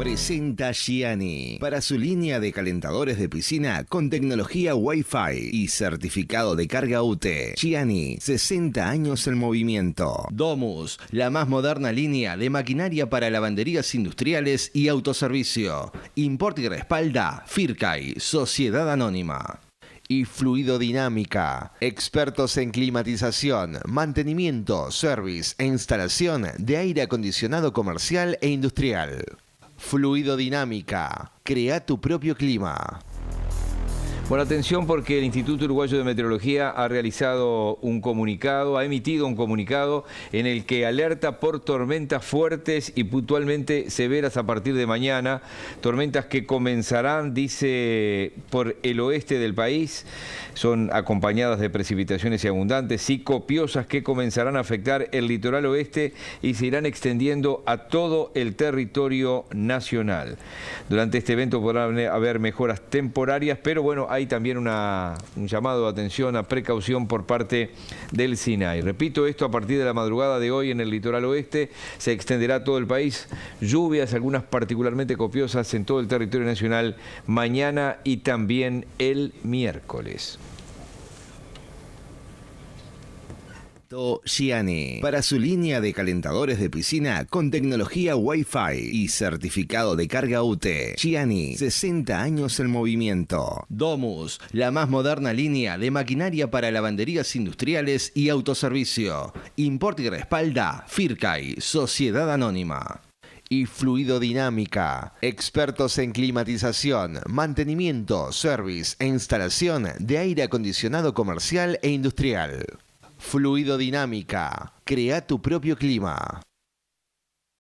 Presenta Gianni para su línea de calentadores de piscina con tecnología Wi-Fi y certificado de carga UT. Gianni, 60 años en movimiento. Domus, la más moderna línea de maquinaria para lavanderías industriales y autoservicio. Importe y respalda Fircai, Sociedad Anónima y fluidodinámica. Expertos en climatización, mantenimiento, service e instalación de aire acondicionado comercial e industrial. Fluido Dinámica. Crea tu propio clima. Bueno, atención porque el Instituto Uruguayo de Meteorología ha realizado un comunicado, ha emitido un comunicado en el que alerta por tormentas fuertes y puntualmente severas a partir de mañana, tormentas que comenzarán, dice, por el oeste del país, son acompañadas de precipitaciones y abundantes y copiosas que comenzarán a afectar el litoral oeste y se irán extendiendo a todo el territorio nacional. Durante este evento podrán haber mejoras temporarias, pero bueno, hay hay también un llamado de atención a precaución por parte del SINAI. Repito esto, a partir de la madrugada de hoy en el litoral oeste se extenderá a todo el país. Lluvias, algunas particularmente copiosas en todo el territorio nacional mañana y también el miércoles. Para su línea de calentadores de piscina con tecnología Wi-Fi y certificado de carga UT. Gianni, 60 años en movimiento. Domus, la más moderna línea de maquinaria para lavanderías industriales y autoservicio. Importe y respalda FIRCAI, Sociedad Anónima y fluidodinámica. Expertos en climatización, mantenimiento, service e instalación de aire acondicionado comercial e industrial. Fluido Dinámica. Crea tu propio clima.